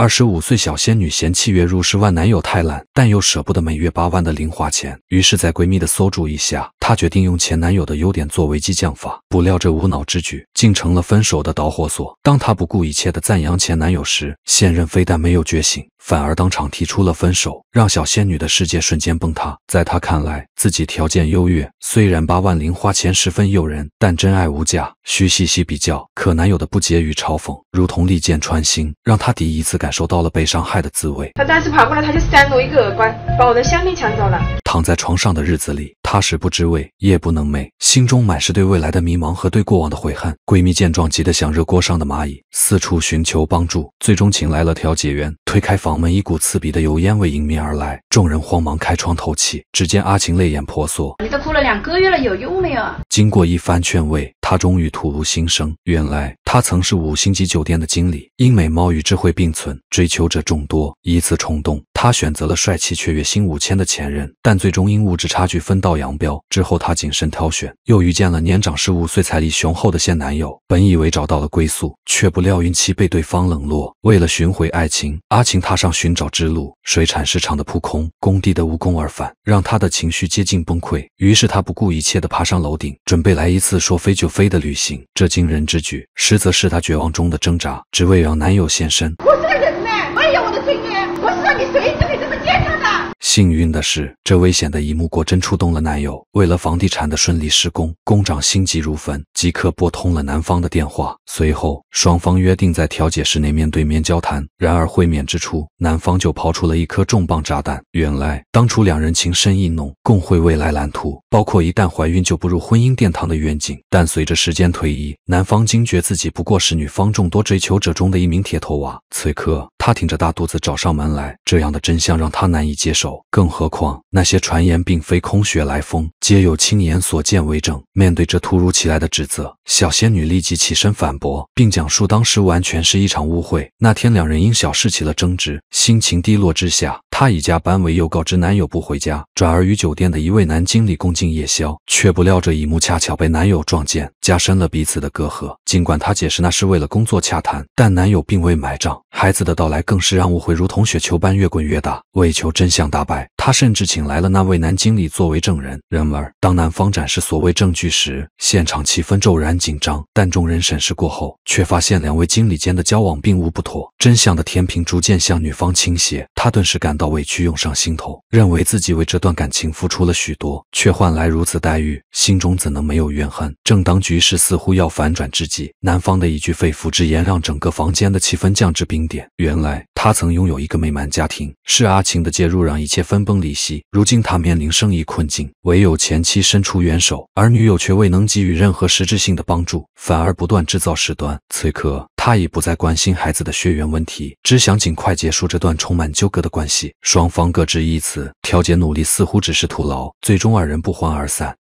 二十五岁小仙女嫌弃月入十万男友太懒，但又舍不得每月八万的零花钱，于是，在闺蜜的馊主意下，她决定用前男友的优点做为激降法。不料，这无脑之举竟成了分手的导火索。当她不顾一切的赞扬前男友时，现任非但没有觉醒，反而当场提出了分手，让小仙女的世界瞬间崩塌。在她看来，自己条件优越，虽然八万零花钱十分诱人，但真爱无价，需细细比较。可男友的不解与嘲讽，如同利剑穿心，让她第一次感。感受到了被伤害的滋味。他当时跑过来，他就扇我一个耳光，把我的项链抢走了。躺在床上的日子里，她食不知味，夜不能寐，心中满是对未来的迷茫和对过往的悔恨。闺蜜见状，急得像热锅上的蚂蚁，四处寻求帮助，最终请来了调解员。推开房门，一股刺鼻的油烟味迎面而来，众人慌忙开窗透气。只见阿晴泪眼婆娑：“你都哭了两个月了，有用没有？”经过一番劝慰，她终于吐露心声，原来……他曾是五星级酒店的经理，因美貌与智慧并存，追求者众多。一次冲动，他选择了帅气却月薪五千的前任，但最终因物质差距分道扬镳。之后，他谨慎挑选，又遇见了年长十五岁、财力雄厚的现男友。本以为找到了归宿，却不料孕期被对方冷落。为了寻回爱情，阿晴踏上寻找之路。水产市场的扑空，工地的无功而返，让他的情绪接近崩溃。于是，他不顾一切地爬上楼顶，准备来一次说飞就飞的旅行。这惊人之举是。则是她绝望中的挣扎，只为让男友现身。我是个人呢，我也有我的尊严。我是让你随意幸运的是，这危险的一幕果真触动了男友。为了房地产的顺利施工，工长心急如焚，即刻拨通了男方的电话。随后，双方约定在调解室内面对面交谈。然而，会面之初，男方就抛出了一颗重磅炸弹。原来，当初两人情深意浓，共绘未来蓝图，包括一旦怀孕就步入婚姻殿堂的愿景。但随着时间推移，男方惊觉自己不过是女方众多追求者中的一名铁头娃。此刻。她挺着大肚子找上门来，这样的真相让她难以接受。更何况那些传言并非空穴来风，皆有亲眼所见为证。面对这突如其来的指责，小仙女立即起身反驳，并讲述当时完全是一场误会。那天两人因小事起了争执，心情低落之下，她以加班为由告知男友不回家，转而与酒店的一位男经理共进夜宵，却不料这一幕恰巧被男友撞见，加深了彼此的隔阂。尽管她解释那是为了工作洽谈，但男友并未买账。孩子的到来，更是让误会如同雪球般越滚越大。为求真相大白。他甚至请来了那位男经理作为证人。然而，当男方展示所谓证据时，现场气氛骤然紧张。但众人审视过后，却发现两位经理间的交往并无不妥。真相的天平逐渐向女方倾斜，他顿时感到委屈涌上心头，认为自己为这段感情付出了许多，却换来如此待遇，心中怎能没有怨恨？正当局势似乎要反转之际，男方的一句肺腑之言让整个房间的气氛降至冰点。原来，他曾拥有一个美满家庭，是阿晴的介入让一切分崩。离析。如今他面临生意困境，唯有前妻伸出援手，而女友却未能给予任何实质性的帮助，反而不断制造事端。此刻他已不再关心孩子的血缘问题，只想尽快结束这段充满纠葛的关系。双方各执一词，调解努力似乎只是徒劳，最终二人不欢而散。